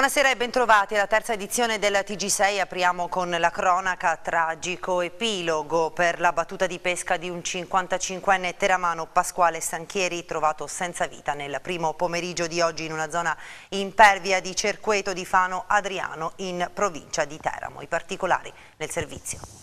Buonasera e bentrovati alla terza edizione della TG6. Apriamo con la cronaca tragico epilogo per la battuta di pesca di un 55enne teramano Pasquale Sanchieri trovato senza vita nel primo pomeriggio di oggi in una zona impervia di Cerqueto di Fano Adriano in provincia di Teramo. I particolari nel servizio.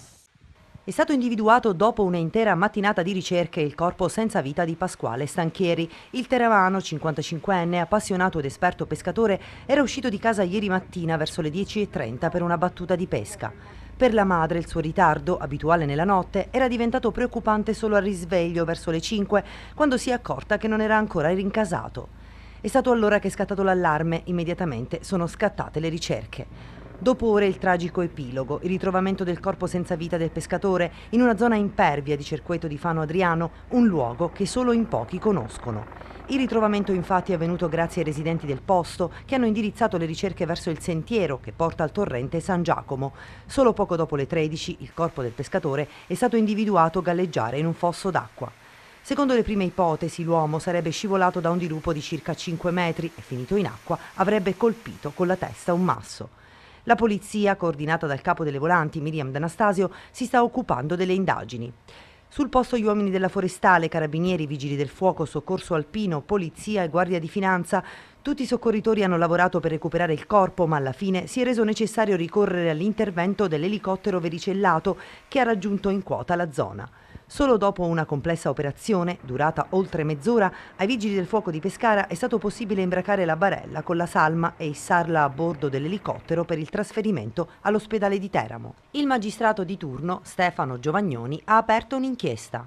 È stato individuato dopo una intera mattinata di ricerche il corpo senza vita di Pasquale Stanchieri. Il teravano, 55enne, appassionato ed esperto pescatore, era uscito di casa ieri mattina verso le 10.30 per una battuta di pesca. Per la madre il suo ritardo, abituale nella notte, era diventato preoccupante solo al risveglio verso le 5, quando si è accorta che non era ancora rincasato. È stato allora che è scattato l'allarme, immediatamente sono scattate le ricerche. Dopo ore il tragico epilogo, il ritrovamento del corpo senza vita del pescatore in una zona impervia di Cerqueto di Fano Adriano, un luogo che solo in pochi conoscono. Il ritrovamento infatti è avvenuto grazie ai residenti del posto che hanno indirizzato le ricerche verso il sentiero che porta al torrente San Giacomo. Solo poco dopo le 13 il corpo del pescatore è stato individuato galleggiare in un fosso d'acqua. Secondo le prime ipotesi l'uomo sarebbe scivolato da un dirupo di circa 5 metri e finito in acqua avrebbe colpito con la testa un masso. La polizia, coordinata dal capo delle volanti Miriam D'Anastasio, si sta occupando delle indagini. Sul posto gli uomini della forestale, carabinieri, vigili del fuoco, soccorso alpino, polizia e guardia di finanza, tutti i soccorritori hanno lavorato per recuperare il corpo, ma alla fine si è reso necessario ricorrere all'intervento dell'elicottero vericellato che ha raggiunto in quota la zona. Solo dopo una complessa operazione, durata oltre mezz'ora, ai vigili del fuoco di Pescara è stato possibile imbracare la barella con la salma e issarla a bordo dell'elicottero per il trasferimento all'ospedale di Teramo. Il magistrato di turno, Stefano Giovagnoni, ha aperto un'inchiesta.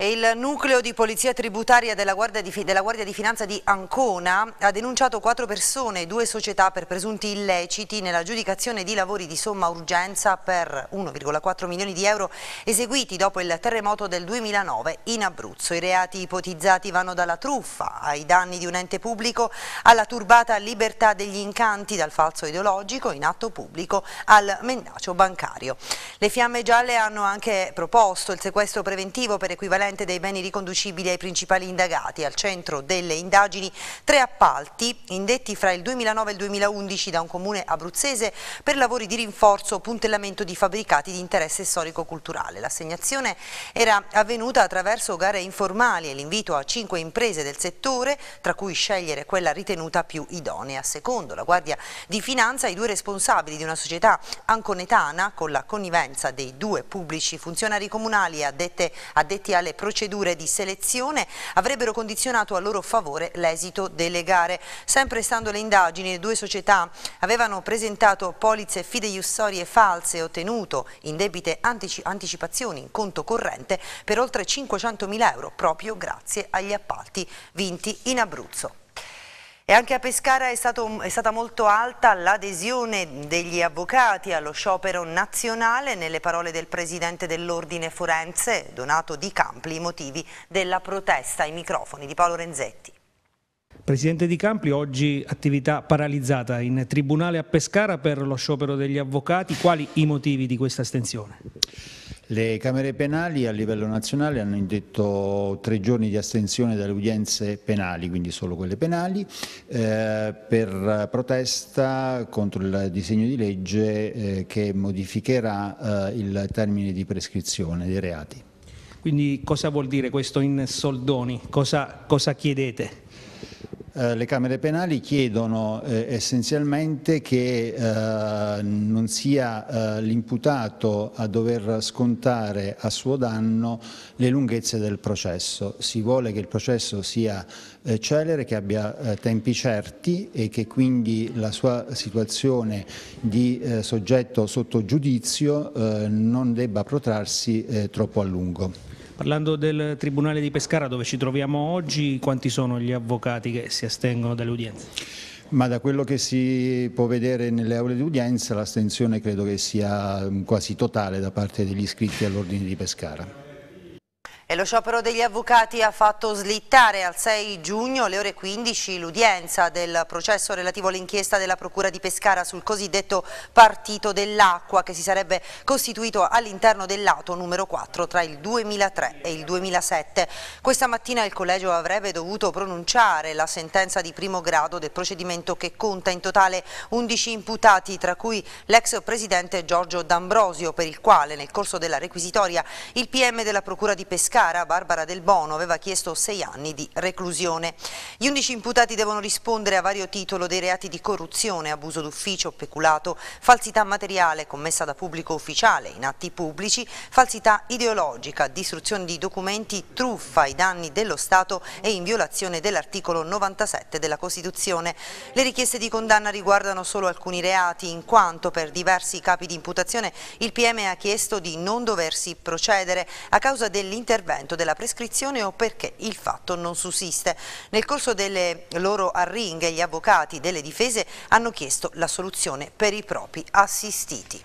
Il nucleo di polizia tributaria della Guardia di, della Guardia di, Finanza di Ancona ha denunciato quattro persone e due società per presunti illeciti nell'aggiudicazione di lavori di somma urgenza per 1,4 milioni di euro eseguiti dopo il terremoto del 2009 in Abruzzo. I reati ipotizzati vanno dalla truffa ai danni di un ente pubblico alla turbata libertà degli incanti dal falso ideologico in atto pubblico al mendacio bancario. Le fiamme gialle hanno anche proposto il sequestro preventivo per equivalenza dell'ente dei beni riconducibili ai principali indagati. Al centro delle indagini tre appalti indetti fra il 2009 e il 2011 da un comune abruzzese per lavori di rinforzo o puntellamento di fabbricati di interesse storico-culturale. L'assegnazione era avvenuta attraverso gare informali e l'invito a cinque imprese del settore, tra cui scegliere quella ritenuta più idonea. Secondo la Guardia di Finanza, i due responsabili di una società anconetana, con la connivenza dei due pubblici funzionari comunali addetti alle procedure di selezione avrebbero condizionato a loro favore l'esito delle gare. Sempre stando le indagini, le due società avevano presentato polizze fideiussorie false e ottenuto indebite antici anticipazioni in conto corrente per oltre 500 mila euro proprio grazie agli appalti vinti in Abruzzo. E anche a Pescara è, stato, è stata molto alta l'adesione degli avvocati allo sciopero nazionale. Nelle parole del presidente dell'Ordine Forense, Donato Di Campli, i motivi della protesta ai microfoni di Paolo Renzetti. Presidente Di Campli, oggi attività paralizzata in Tribunale a Pescara per lo sciopero degli avvocati. Quali i motivi di questa estensione? Le Camere penali a livello nazionale hanno indetto tre giorni di astensione dalle udienze penali, quindi solo quelle penali, eh, per protesta contro il disegno di legge eh, che modificherà eh, il termine di prescrizione dei reati. Quindi cosa vuol dire questo in soldoni? cosa, cosa chiedete? Eh, le Camere penali chiedono eh, essenzialmente che eh, non sia eh, l'imputato a dover scontare a suo danno le lunghezze del processo. Si vuole che il processo sia eh, celere, che abbia tempi certi e che quindi la sua situazione di soggetto sotto giudizio non debba protrarsi troppo a lungo. Parlando del Tribunale di Pescara dove ci troviamo oggi, quanti sono gli avvocati che si astengono dalle udienze? Ma da quello che si può vedere nelle aule di udienza l'astensione credo che sia mm, quasi totale da parte degli iscritti all'ordine di Pescara. E lo sciopero degli avvocati ha fatto slittare al 6 giugno alle ore 15 l'udienza del processo relativo all'inchiesta della Procura di Pescara sul cosiddetto partito dell'acqua che si sarebbe costituito all'interno del lato numero 4 tra il 2003 e il 2007. Questa mattina il collegio avrebbe dovuto pronunciare la sentenza di primo grado del procedimento che conta in totale 11 imputati tra cui l'ex presidente Giorgio D'Ambrosio per il quale nel corso della requisitoria il PM della Procura di Pescara cara Barbara Del Bono aveva chiesto sei anni di reclusione. Gli undici imputati devono rispondere a vario titolo dei reati di corruzione, abuso d'ufficio, peculato, falsità materiale commessa da pubblico ufficiale in atti pubblici, falsità ideologica, distruzione di documenti, truffa ai danni dello Stato e in violazione dell'articolo 97 della Costituzione. Le richieste di condanna riguardano solo alcuni reati, in quanto per diversi capi di imputazione il PM ha chiesto di non doversi procedere a causa dell'intervento intervento della prescrizione o perché il fatto non sussiste. Nel corso delle loro arringhe gli avvocati delle difese hanno chiesto la soluzione per i propri assistiti.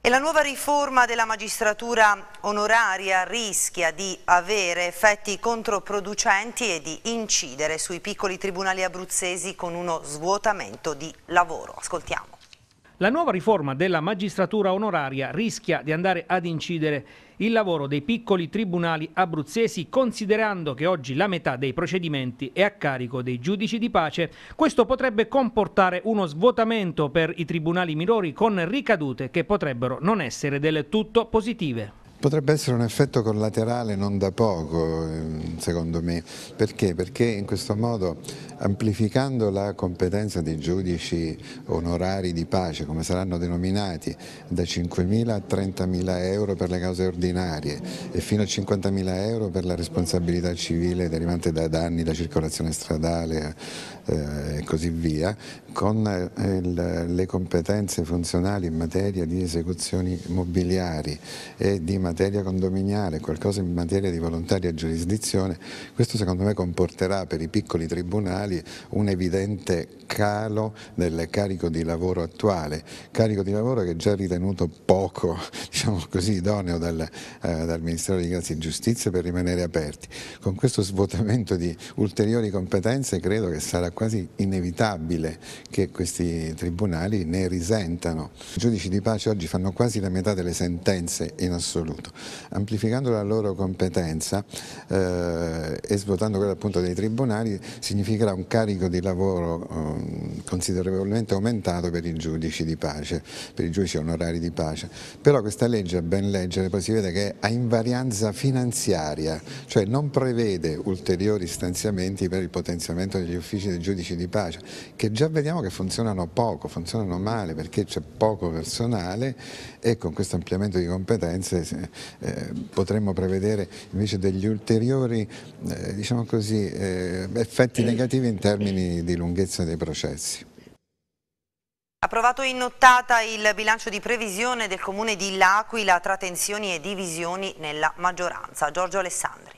E la nuova riforma della magistratura onoraria rischia di avere effetti controproducenti e di incidere sui piccoli tribunali abruzzesi con uno svuotamento di lavoro. Ascoltiamo. La nuova riforma della magistratura onoraria rischia di andare ad incidere il lavoro dei piccoli tribunali abruzzesi, considerando che oggi la metà dei procedimenti è a carico dei giudici di pace. Questo potrebbe comportare uno svuotamento per i tribunali minori con ricadute che potrebbero non essere del tutto positive. Potrebbe essere un effetto collaterale non da poco, ehm, secondo me. Perché? Perché in questo modo, amplificando la competenza dei giudici onorari di pace, come saranno denominati, da 5.000 a 30.000 euro per le cause ordinarie e fino a 50.000 euro per la responsabilità civile derivante da danni da circolazione stradale eh, e così via, con eh, le competenze funzionali in materia di esecuzioni mobiliari e di materia condominiale, qualcosa in materia di volontaria giurisdizione, questo secondo me comporterà per i piccoli tribunali un evidente calo del carico di lavoro attuale, carico di lavoro che è già ritenuto poco diciamo così, idoneo dal, eh, dal Ministero di Grazia e Giustizia per rimanere aperti. Con questo svuotamento di ulteriori competenze credo che sarà quasi inevitabile che questi tribunali ne risentano. I giudici di pace oggi fanno quasi la metà delle sentenze in assoluto confronto, amplificando la loro competenza eh, e svuotando quella appunto dei tribunali significherà un carico di lavoro eh, considerevolmente aumentato per i giudici di pace, per i giudici onorari di pace, però questa legge a ben leggere poi si vede che ha invarianza finanziaria, cioè non prevede ulteriori stanziamenti per il potenziamento degli uffici dei giudici di pace, che già vediamo che funzionano poco, funzionano male perché c'è poco personale e con questo ampliamento di competenze eh, eh, potremmo prevedere invece degli ulteriori eh, diciamo così, eh, effetti negativi in termini di lunghezza dei processi. Approvato in nottata il bilancio di previsione del comune di L'Aquila tra tensioni e divisioni nella maggioranza. Giorgio Alessandri.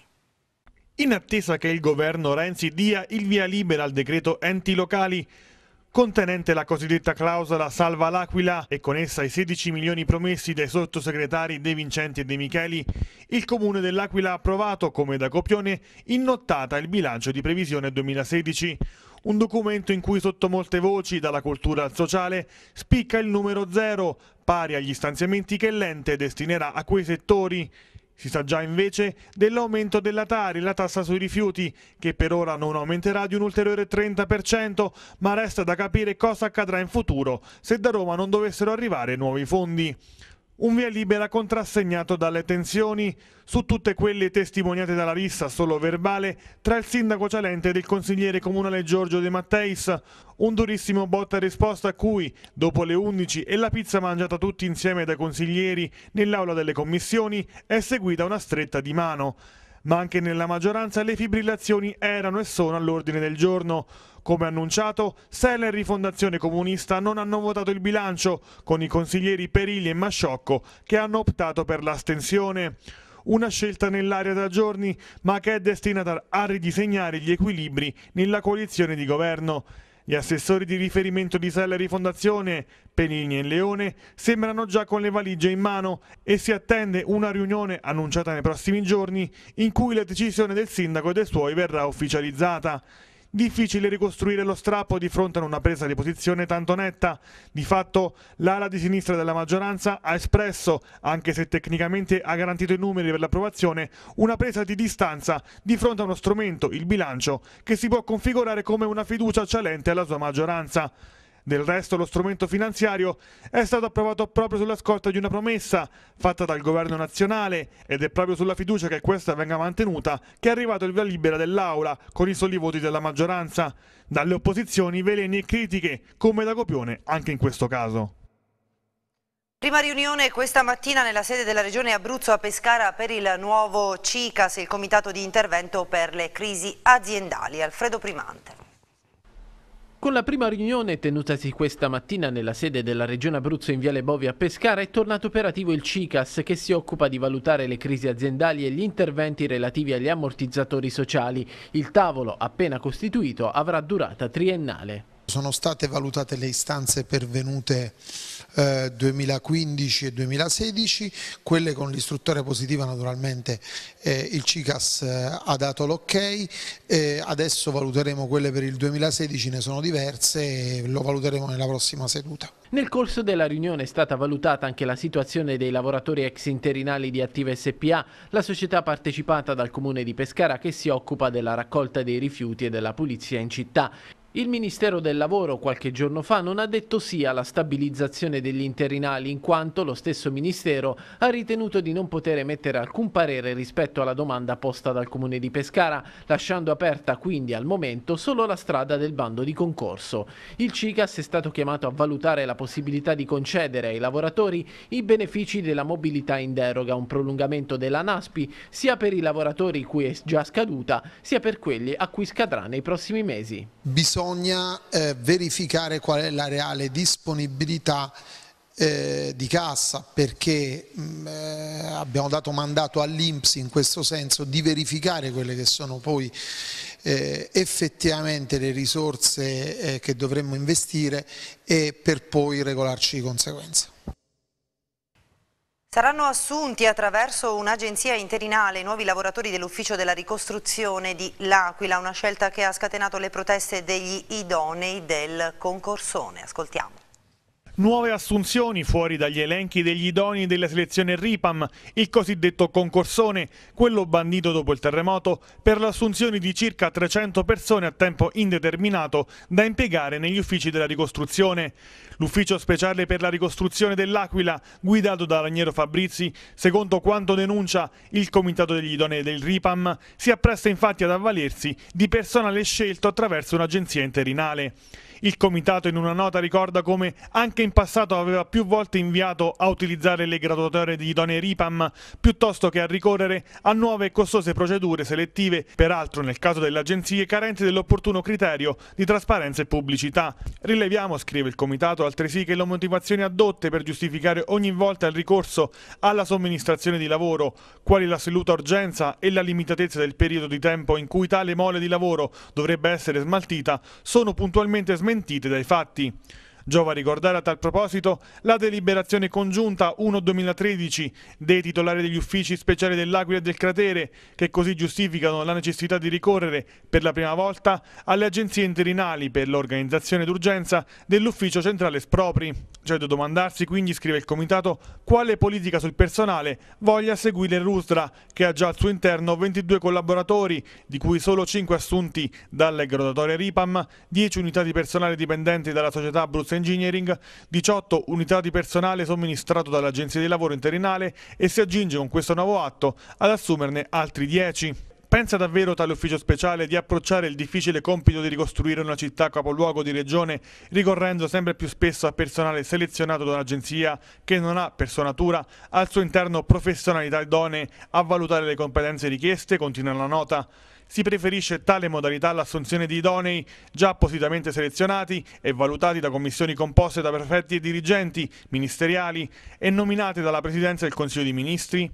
In attesa che il governo Renzi dia il via libera al decreto enti locali, contenente la cosiddetta clausola Salva l'Aquila e con essa i 16 milioni promessi dai sottosegretari De Vincenti e De Micheli, il Comune dell'Aquila ha approvato, come da copione, in nottata il bilancio di previsione 2016, un documento in cui sotto molte voci, dalla cultura al sociale, spicca il numero zero, pari agli stanziamenti che l'ente destinerà a quei settori, si sa già invece dell'aumento della Tari, la tassa sui rifiuti, che per ora non aumenterà di un ulteriore 30%, ma resta da capire cosa accadrà in futuro se da Roma non dovessero arrivare nuovi fondi un via libera contrassegnato dalle tensioni, su tutte quelle testimoniate dalla rissa, solo verbale, tra il sindaco Cialente ed il consigliere comunale Giorgio De Matteis, un durissimo botta e risposta a cui, dopo le 11 e la pizza mangiata tutti insieme dai consiglieri nell'aula delle commissioni, è seguita una stretta di mano ma anche nella maggioranza le fibrillazioni erano e sono all'ordine del giorno. Come annunciato, Sella e Rifondazione Comunista non hanno votato il bilancio, con i consiglieri Perilli e Masciocco che hanno optato per l'astensione. Una scelta nell'area da giorni, ma che è destinata a ridisegnare gli equilibri nella coalizione di governo. Gli assessori di riferimento di Sella Rifondazione, Pelini e Leone, sembrano già con le valigie in mano e si attende una riunione annunciata nei prossimi giorni in cui la decisione del sindaco e dei suoi verrà ufficializzata. Difficile ricostruire lo strappo di fronte a una presa di posizione tanto netta. Di fatto l'ala di sinistra della maggioranza ha espresso, anche se tecnicamente ha garantito i numeri per l'approvazione, una presa di distanza di fronte a uno strumento, il bilancio, che si può configurare come una fiducia cialente alla sua maggioranza. Del resto lo strumento finanziario è stato approvato proprio sulla scorta di una promessa fatta dal governo nazionale ed è proprio sulla fiducia che questa venga mantenuta che è arrivato il via libera dell'Aula con i soli voti della maggioranza. Dalle opposizioni veleni e critiche, come da copione anche in questo caso. Prima riunione questa mattina nella sede della Regione Abruzzo a Pescara per il nuovo CICAS, il Comitato di Intervento per le Crisi Aziendali. Alfredo Primante. Con la prima riunione tenutasi questa mattina nella sede della Regione Abruzzo in Viale Bovi a Pescara è tornato operativo il CICAS che si occupa di valutare le crisi aziendali e gli interventi relativi agli ammortizzatori sociali. Il tavolo appena costituito avrà durata triennale. Sono state valutate le istanze pervenute 2015 eh, e 2016, quelle con l'istruttore positiva naturalmente eh, il CICAS eh, ha dato l'ok, eh, adesso valuteremo quelle per il 2016, ne sono diverse e lo valuteremo nella prossima seduta. Nel corso della riunione è stata valutata anche la situazione dei lavoratori ex interinali di Attiva SPA, la società partecipata dal comune di Pescara che si occupa della raccolta dei rifiuti e della pulizia in città. Il Ministero del Lavoro qualche giorno fa non ha detto sì alla stabilizzazione degli interinali in quanto lo stesso Ministero ha ritenuto di non poter emettere alcun parere rispetto alla domanda posta dal Comune di Pescara, lasciando aperta quindi al momento solo la strada del bando di concorso. Il CICAS è stato chiamato a valutare la possibilità di concedere ai lavoratori i benefici della mobilità in deroga, un prolungamento della NASPI sia per i lavoratori cui è già scaduta sia per quelli a cui scadrà nei prossimi mesi. Bisogna bisogna eh, verificare qual è la reale disponibilità eh, di cassa perché mh, mm, eh, abbiamo dato mandato all'Inps in questo senso di verificare quelle che sono poi eh, effettivamente le risorse eh, che dovremmo investire e per poi regolarci di conseguenza. Saranno assunti attraverso un'agenzia interinale i nuovi lavoratori dell'ufficio della ricostruzione di L'Aquila, una scelta che ha scatenato le proteste degli idonei del concorsone. Ascoltiamo. Nuove assunzioni fuori dagli elenchi degli idonei della selezione RIPAM, il cosiddetto concorsone, quello bandito dopo il terremoto, per l'assunzione di circa 300 persone a tempo indeterminato da impiegare negli uffici della ricostruzione. L'ufficio speciale per la ricostruzione dell'Aquila, guidato da Raniero Fabrizi, secondo quanto denuncia il comitato degli idonei del RIPAM, si appresta infatti ad avvalersi di personale scelto attraverso un'agenzia interinale. Il comitato in una nota ricorda come anche in in passato aveva più volte inviato a utilizzare le graduatorie di idonei RIPAM piuttosto che a ricorrere a nuove e costose procedure selettive, peraltro nel caso delle agenzie carenti dell'opportuno criterio di trasparenza e pubblicità. Rileviamo, scrive il Comitato, altresì che le motivazioni adotte per giustificare ogni volta il ricorso alla somministrazione di lavoro, quali l'assoluta urgenza e la limitatezza del periodo di tempo in cui tale mole di lavoro dovrebbe essere smaltita, sono puntualmente smentite dai fatti. Giova ricordare a tal proposito la deliberazione congiunta 1-2013 dei titolari degli uffici speciali dell'Aquila e del Cratere che così giustificano la necessità di ricorrere per la prima volta alle agenzie interinali per l'organizzazione d'urgenza dell'ufficio centrale Spropri. C'è da domandarsi quindi, scrive il Comitato, quale politica sul personale voglia seguire Rusdra che ha già al suo interno 22 collaboratori di cui solo 5 assunti dalle graduatorie RIPAM, 10 unità di personale dipendenti dalla società Abruzzo Resource Engineering, 18 unità di personale somministrato dall'Agenzia di Lavoro Interinale e si aggiunge con questo nuovo atto ad assumerne altri 10. Pensa davvero tale ufficio speciale di approcciare il difficile compito di ricostruire una città capoluogo di regione ricorrendo sempre più spesso a personale selezionato da un'agenzia che non ha per sua natura al suo interno professionalità idonee a valutare le competenze richieste, continua la nota si preferisce tale modalità all'assunzione di idonei già appositamente selezionati e valutati da commissioni composte da prefetti e dirigenti ministeriali e nominate dalla Presidenza del Consiglio dei Ministri?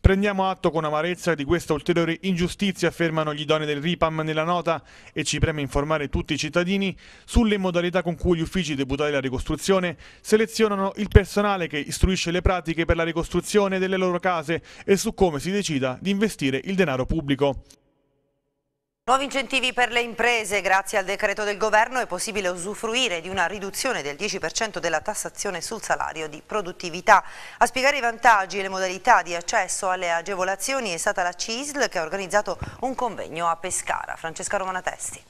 Prendiamo atto con amarezza di questa ulteriore ingiustizia, affermano gli idonei del RIPAM nella nota, e ci preme informare tutti i cittadini sulle modalità con cui gli uffici deputati della ricostruzione selezionano il personale che istruisce le pratiche per la ricostruzione delle loro case e su come si decida di investire il denaro pubblico. Nuovi incentivi per le imprese, grazie al decreto del governo è possibile usufruire di una riduzione del 10% della tassazione sul salario di produttività. A spiegare i vantaggi e le modalità di accesso alle agevolazioni è stata la CISL che ha organizzato un convegno a Pescara. Francesca Romanatesti.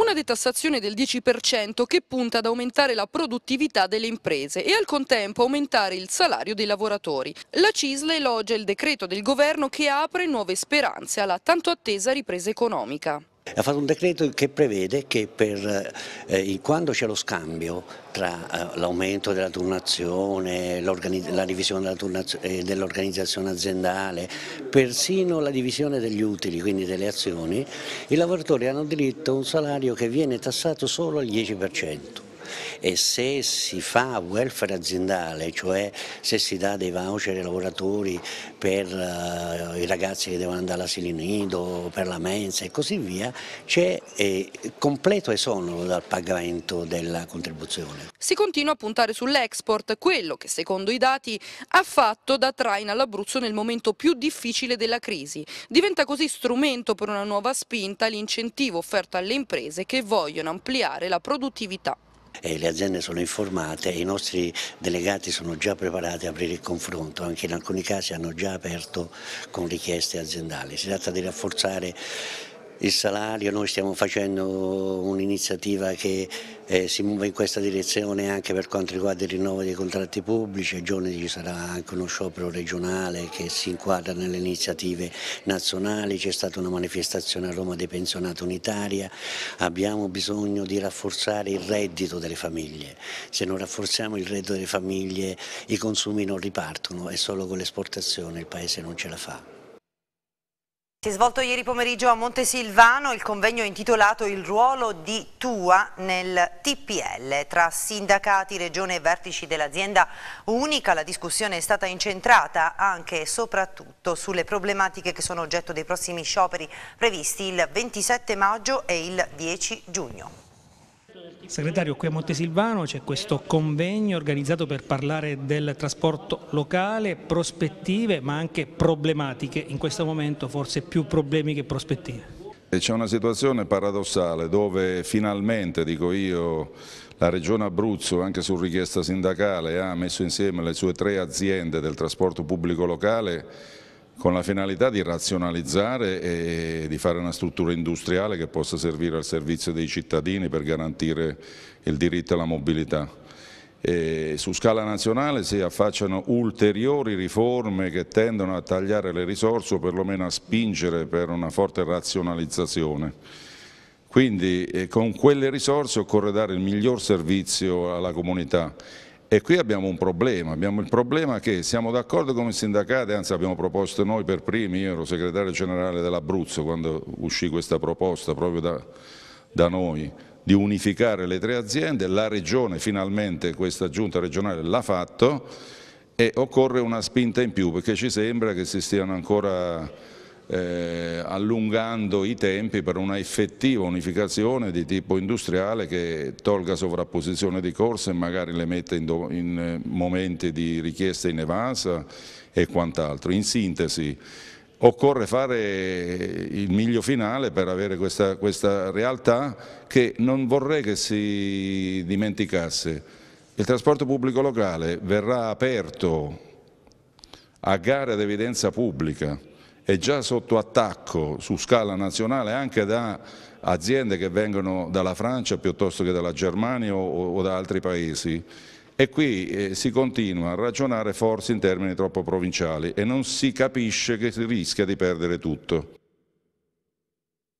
Una detassazione del 10% che punta ad aumentare la produttività delle imprese e al contempo aumentare il salario dei lavoratori. La CISL elogia il decreto del governo che apre nuove speranze alla tanto attesa ripresa economica. Ha fatto un decreto che prevede che per, eh, quando c'è lo scambio tra eh, l'aumento della turnazione, la divisione eh, dell'organizzazione eh, dell aziendale, persino la divisione degli utili, quindi delle azioni, i lavoratori hanno diritto a un salario che viene tassato solo al 10% e se si fa welfare aziendale, cioè se si dà dei voucher ai lavoratori per uh, i ragazzi che devono andare all'asilo nido, per la mensa e così via, c'è eh, completo esonero dal pagamento della contribuzione. Si continua a puntare sull'export, quello che secondo i dati ha fatto da traina all'Abruzzo nel momento più difficile della crisi. Diventa così strumento per una nuova spinta l'incentivo offerto alle imprese che vogliono ampliare la produttività e le aziende sono informate e i nostri delegati sono già preparati a aprire il confronto, anche in alcuni casi hanno già aperto con richieste aziendali. Si tratta di rafforzare il salario, noi stiamo facendo un'iniziativa che eh, si muove in questa direzione anche per quanto riguarda il rinnovo dei contratti pubblici, a giorni ci sarà anche uno sciopero regionale che si inquadra nelle iniziative nazionali, c'è stata una manifestazione a Roma dei pensionati unitaria, abbiamo bisogno di rafforzare il reddito delle famiglie, se non rafforziamo il reddito delle famiglie i consumi non ripartono e solo con l'esportazione il Paese non ce la fa. Si è svolto ieri pomeriggio a Montesilvano il convegno intitolato Il ruolo di Tua nel TPL. Tra sindacati, regione e vertici dell'azienda unica la discussione è stata incentrata anche e soprattutto sulle problematiche che sono oggetto dei prossimi scioperi previsti il 27 maggio e il 10 giugno. Segretario, qui a Montesilvano c'è questo convegno organizzato per parlare del trasporto locale, prospettive ma anche problematiche, in questo momento forse più problemi che prospettive. C'è una situazione paradossale dove finalmente, dico io, la Regione Abruzzo, anche su richiesta sindacale, ha messo insieme le sue tre aziende del trasporto pubblico locale con la finalità di razionalizzare e di fare una struttura industriale che possa servire al servizio dei cittadini per garantire il diritto alla mobilità. E su scala nazionale si affacciano ulteriori riforme che tendono a tagliare le risorse o perlomeno a spingere per una forte razionalizzazione. Quindi eh, con quelle risorse occorre dare il miglior servizio alla comunità e qui abbiamo un problema, abbiamo il problema che siamo d'accordo come sindacati, anzi abbiamo proposto noi per primi, io ero segretario generale dell'Abruzzo quando uscì questa proposta proprio da, da noi, di unificare le tre aziende, la regione finalmente, questa giunta regionale l'ha fatto e occorre una spinta in più perché ci sembra che si stiano ancora eh, allungando i tempi per una effettiva unificazione di tipo industriale che tolga sovrapposizione di corse e magari le mette in, in eh, momenti di richiesta in evasa e quant'altro. In sintesi, occorre fare il miglio finale per avere questa, questa, realtà che non vorrei che si dimenticasse. Il trasporto pubblico locale verrà aperto a gare ad evidenza pubblica, è già sotto attacco su scala nazionale anche da aziende che vengono dalla Francia piuttosto che dalla Germania o, o da altri paesi e qui eh, si continua a ragionare forse in termini troppo provinciali e non si capisce che si rischia di perdere tutto.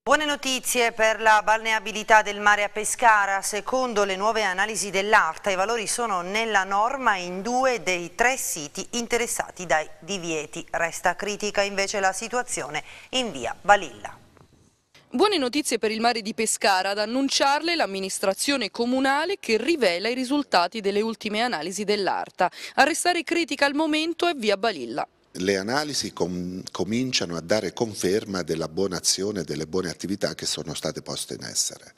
Buone notizie per la balneabilità del mare a Pescara. Secondo le nuove analisi dell'ARTA, i valori sono nella norma in due dei tre siti interessati dai divieti. Resta critica invece la situazione in via Balilla. Buone notizie per il mare di Pescara, ad annunciarle l'amministrazione comunale che rivela i risultati delle ultime analisi dell'ARTA. A restare critica al momento è via Balilla le analisi com cominciano a dare conferma della buona azione, delle buone attività che sono state poste in essere.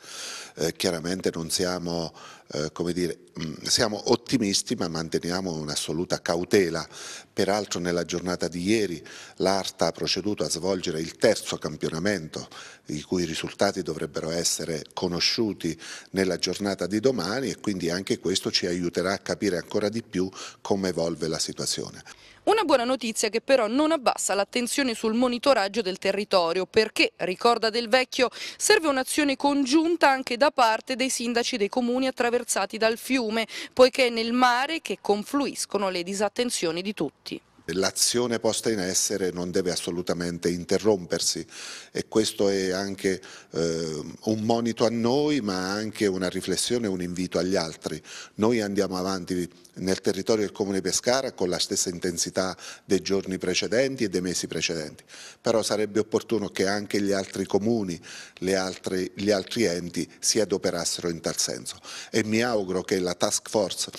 Eh, chiaramente non siamo, eh, come dire, mh, mm, siamo ottimisti ma manteniamo un'assoluta cautela. Peraltro nella giornata di ieri l'ARTA ha proceduto a svolgere il terzo campionamento, i cui risultati dovrebbero essere conosciuti nella giornata di domani e quindi anche questo ci aiuterà a capire ancora di più come evolve la situazione. Una buona notizia che però non abbassa l'attenzione sul monitoraggio del territorio perché, ricorda Del Vecchio, serve un'azione congiunta anche da parte dei sindaci dei comuni attraversati dal fiume, poiché è nel mare che confluiscono le disattenzioni di tutti l'azione posta in essere non deve assolutamente interrompersi e questo è anche eh, un monito a noi ma anche una riflessione, un invito agli altri. Noi andiamo avanti nel territorio del Comune Pescara con la stessa intensità dei giorni precedenti e dei mesi precedenti, però sarebbe opportuno che anche gli altri comuni, altri, gli altri enti si adoperassero in tal senso e mi auguro che la task force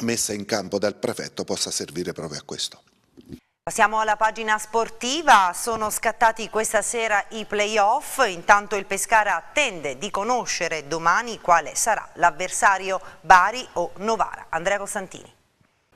messa in campo dal prefetto possa servire proprio a questo. Passiamo alla pagina sportiva, sono scattati questa sera i playoff, intanto il Pescara attende di conoscere domani quale sarà l'avversario Bari o Novara. Andrea Costantini.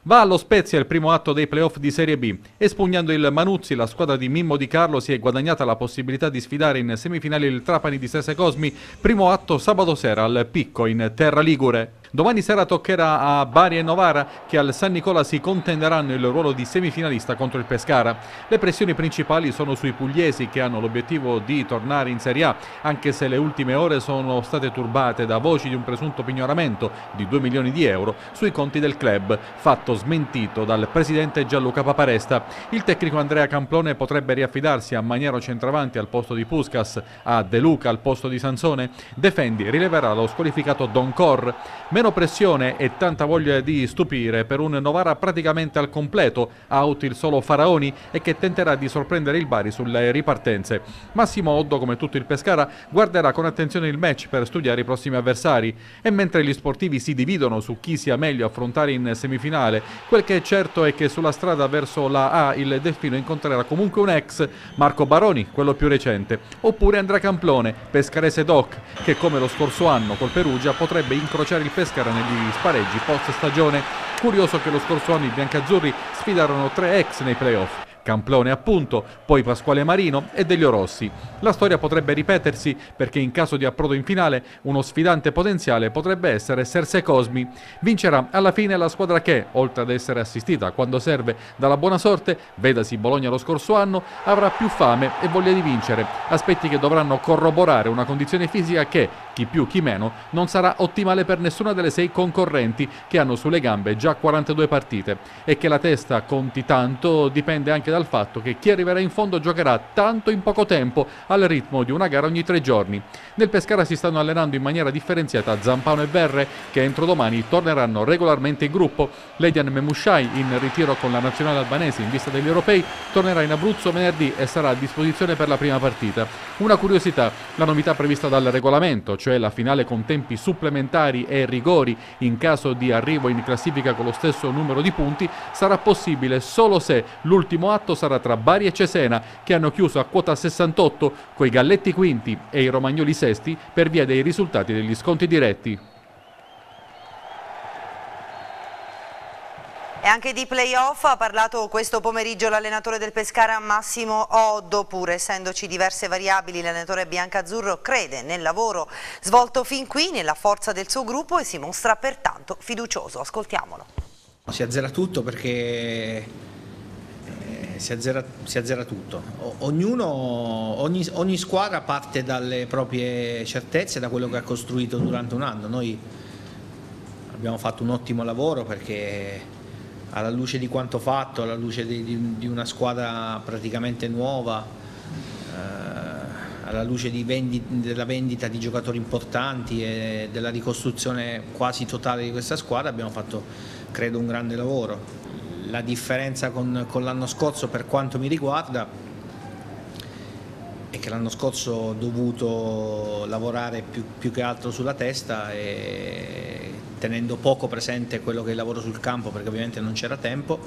Va allo Spezia il primo atto dei playoff di Serie B. Espugnando il Manuzzi, la squadra di Mimmo Di Carlo si è guadagnata la possibilità di sfidare in semifinale il Trapani di Sese Cosmi. Primo atto sabato sera al Picco in Terra Ligure. Domani sera toccherà a Bari e Novara che al San Nicola si contenderanno il ruolo di semifinalista contro il Pescara. Le pressioni principali sono sui pugliesi che hanno l'obiettivo di tornare in Serie A, anche se le ultime ore sono state turbate da voci di un presunto pignoramento di 2 milioni di euro sui conti del club, fatto smentito dal presidente Gianluca Paparesta. Il tecnico Andrea Camplone potrebbe riaffidarsi a Maniero Centravanti al posto di Puskas, a De Luca al posto di Sansone. Defendi rileverà lo squalificato Don Cor. Meno Meno pressione e tanta voglia di stupire per un Novara praticamente al completo, out il solo Faraoni e che tenterà di sorprendere il Bari sulle ripartenze. Massimo Oddo, come tutto il Pescara, guarderà con attenzione il match per studiare i prossimi avversari e mentre gli sportivi si dividono su chi sia meglio affrontare in semifinale, quel che è certo è che sulla strada verso la A il Delfino incontrerà comunque un ex, Marco Baroni, quello più recente, oppure Andrea Camplone, pescarese doc, che come lo scorso anno col Perugia potrebbe incrociare il Pescara Pescara negli spareggi post stagione. Curioso che lo scorso anno i biancazzurri sfidarono tre ex nei playoff. Camplone appunto, poi Pasquale Marino e Deglio Rossi. La storia potrebbe ripetersi perché in caso di approdo in finale uno sfidante potenziale potrebbe essere Serse Cosmi. Vincerà alla fine la squadra che, oltre ad essere assistita quando serve dalla buona sorte, vedasi Bologna lo scorso anno, avrà più fame e voglia di vincere, aspetti che dovranno corroborare una condizione fisica che, chi più chi meno, non sarà ottimale per nessuna delle sei concorrenti che hanno sulle gambe già 42 partite e che la testa conti tanto dipende anche dal fatto che chi arriverà in fondo giocherà tanto in poco tempo al ritmo di una gara ogni tre giorni. Nel Pescara si stanno allenando in maniera differenziata Zampano e Verre che entro domani torneranno regolarmente in gruppo. Ledian Memushai in ritiro con la nazionale albanese in vista degli europei tornerà in Abruzzo venerdì e sarà a disposizione per la prima partita. Una curiosità, la novità prevista dal regolamento, cioè la finale con tempi supplementari e rigori in caso di arrivo in classifica con lo stesso numero di punti, sarà possibile solo se l'ultimo atto sarà tra Bari e Cesena, che hanno chiuso a quota 68 coi Galletti quinti e i Romagnoli sesti per via dei risultati degli sconti diretti. E anche di playoff ha parlato questo pomeriggio l'allenatore del Pescara Massimo Oddo, pur essendoci diverse variabili l'allenatore biancazzurro crede nel lavoro svolto fin qui, nella forza del suo gruppo e si mostra pertanto fiducioso. Ascoltiamolo. Si azzera tutto perché eh, si azzera, si azzera, tutto. Ognuno, ogni, ogni, squadra parte dalle proprie certezze, da quello che ha costruito durante un anno. Noi abbiamo fatto un ottimo lavoro perché alla luce di quanto fatto, alla luce di, di, di una squadra praticamente nuova, eh, alla luce vendi, della vendita di giocatori importanti e della ricostruzione quasi totale di questa squadra abbiamo fatto credo un grande lavoro. La differenza con, con l'anno scorso per quanto mi riguarda è che l'anno scorso ho dovuto lavorare più, più che altro sulla testa e tenendo poco presente quello che è il lavoro sul campo perché ovviamente non c'era tempo.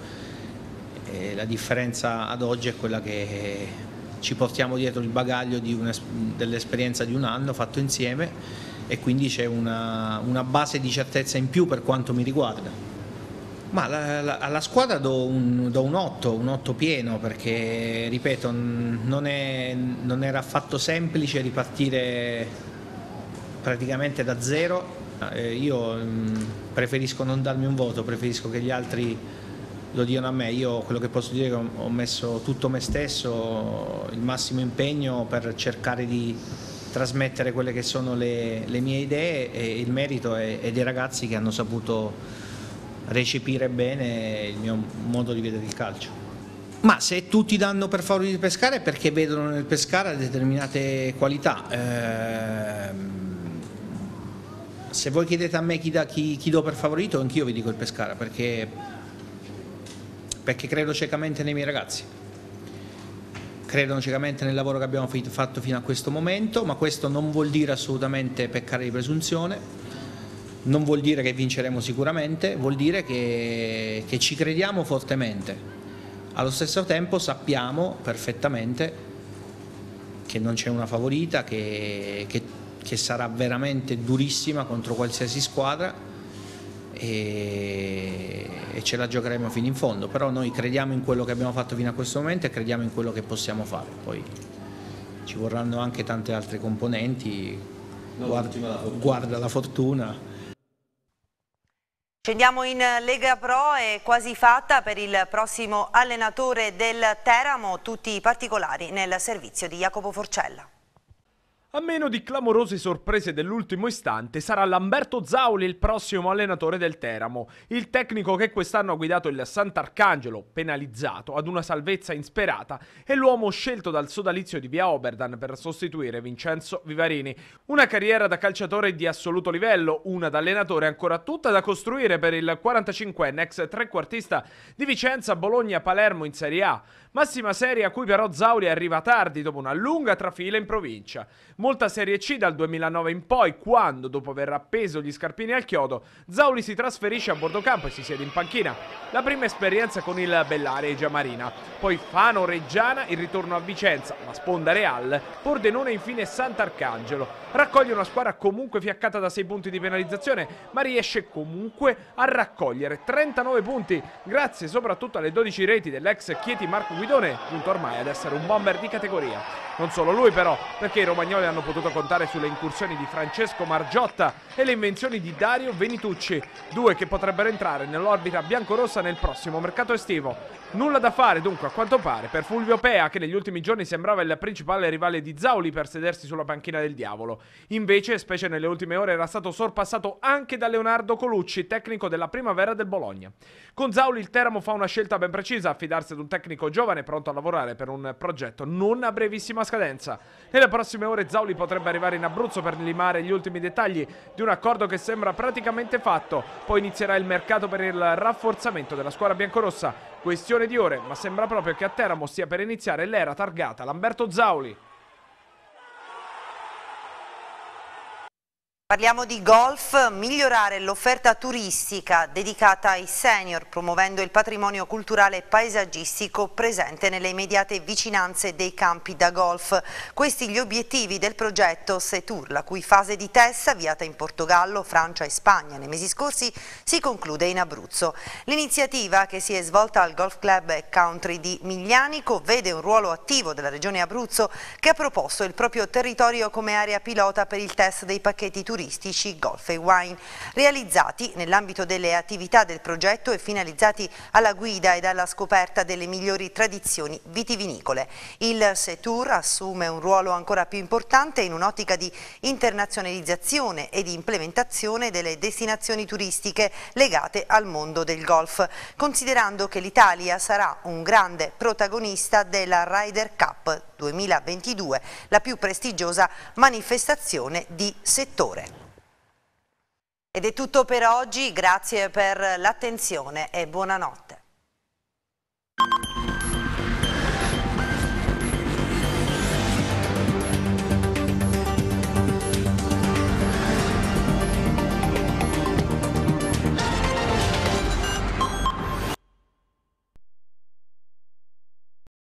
E eh, la differenza ad oggi è quella che ci portiamo dietro il bagaglio di dell'esperienza di un anno fatto insieme e quindi c'è una, una, base di certezza in più per quanto mi riguarda. Ma la, la, alla squadra do un, do un 8, un 8 pieno perché, ripeto, non, è, non era affatto semplice ripartire praticamente da zero eh, io mm, preferisco non darmi un voto, preferisco che gli altri lo diano a me. Io quello che posso dire è che ho messo tutto me stesso, il massimo impegno per cercare di trasmettere quelle che sono le, le mie idee e il merito è, è, dei ragazzi che hanno saputo recepire bene il mio modo di vedere il calcio. Ma se tutti danno per favore di pescare è perché vedono nel pescare determinate qualità. Ehm se voi chiedete a me chi, da, chi, chi do per favorito, anch'io vi dico il Pescara, perché, perché credo ciecamente nei miei ragazzi credono ciecamente nel lavoro che abbiamo fatto fino a questo momento, ma questo non vuol dire assolutamente peccare di presunzione, non vuol dire che vinceremo sicuramente, vuol dire che, che ci crediamo fortemente. Allo stesso tempo sappiamo perfettamente che non c'è una favorita, che, che che sarà veramente durissima contro qualsiasi squadra e, e ce la giocheremo fino in fondo, però noi crediamo in quello che abbiamo fatto fino a questo momento e crediamo in quello che possiamo fare, poi ci vorranno anche tante altre componenti, guarda, guarda la fortuna. Scendiamo in Lega Pro, è quasi fatta per il prossimo allenatore del Teramo, tutti i particolari nel servizio di Jacopo Forcella. A meno di clamorose sorprese dell'ultimo istante, sarà Lamberto Zauli il prossimo allenatore del Teramo, il tecnico che quest'anno ha guidato il Sant'Arcangelo, penalizzato, ad una salvezza insperata, è l'uomo scelto dal sodalizio di Via Oberdan per sostituire Vincenzo Vivarini. Una carriera da calciatore di assoluto livello, una da allenatore ancora tutta da costruire per il 45enne ex trequartista di Vicenza, Bologna, Palermo in Serie A. Massima serie a cui però Zauli arriva tardi dopo una lunga trafila in provincia. Molta Serie C dal 2009 in poi, quando, dopo aver appeso gli scarpini al chiodo, Zauli si trasferisce a bordo campo e si siede in panchina. La prima esperienza con il Bellare e Giamarina, poi Fano, Reggiana, il ritorno a Vicenza, la sponda Real, Pordenone e infine Sant'Arcangelo. Raccoglie una squadra comunque fiaccata da 6 punti di penalizzazione, ma riesce comunque a raccogliere 39 punti, grazie soprattutto alle 12 reti dell'ex Chieti Marco Guidone, giunto ormai ad essere un bomber di categoria. Non solo lui però, perché i romagnoli hanno potuto contare sulle incursioni di Francesco Margiotta e le invenzioni di Dario Venitucci, due che potrebbero entrare nell'orbita biancorossa nel prossimo mercato estivo. Nulla da fare dunque a quanto pare per Fulvio Pea che negli ultimi giorni sembrava il principale rivale di Zauli per sedersi sulla panchina del diavolo. Invece, specie nelle ultime ore, era stato sorpassato anche da Leonardo Colucci, tecnico della primavera del Bologna. Con Zauli il Teramo fa una scelta ben precisa, affidarsi ad un tecnico giovane pronto a lavorare per un progetto non a brevissima scadenza. Nelle prossime ore Zauli Sauli potrebbe arrivare in Abruzzo per limare gli ultimi dettagli di un accordo che sembra praticamente fatto. Poi inizierà il mercato per il rafforzamento della squadra biancorossa. Questione di ore, ma sembra proprio che a Teramo stia per iniziare l'era targata Lamberto Zauli. Parliamo di golf, migliorare l'offerta turistica dedicata ai senior promuovendo il patrimonio culturale e paesaggistico presente nelle immediate vicinanze dei campi da golf. Questi gli obiettivi del progetto Setur, la cui fase di test avviata in Portogallo, Francia e Spagna nei mesi scorsi, si conclude in Abruzzo. L'iniziativa che si è svolta al Golf Club Country di Miglianico vede un ruolo attivo della regione Abruzzo che ha proposto il proprio territorio come area pilota per il test dei pacchetti turistici turistici Golf e Wine, realizzati nell'ambito delle attività del progetto e finalizzati alla guida ed alla scoperta delle migliori tradizioni vitivinicole. Il Setur assume un ruolo ancora più importante in un'ottica di internazionalizzazione e di implementazione delle destinazioni turistiche legate al mondo del golf, considerando che l'Italia sarà un grande protagonista della Ryder Cup 2022, la più prestigiosa manifestazione di settore. Ed è tutto per oggi, grazie per l'attenzione e buonanotte.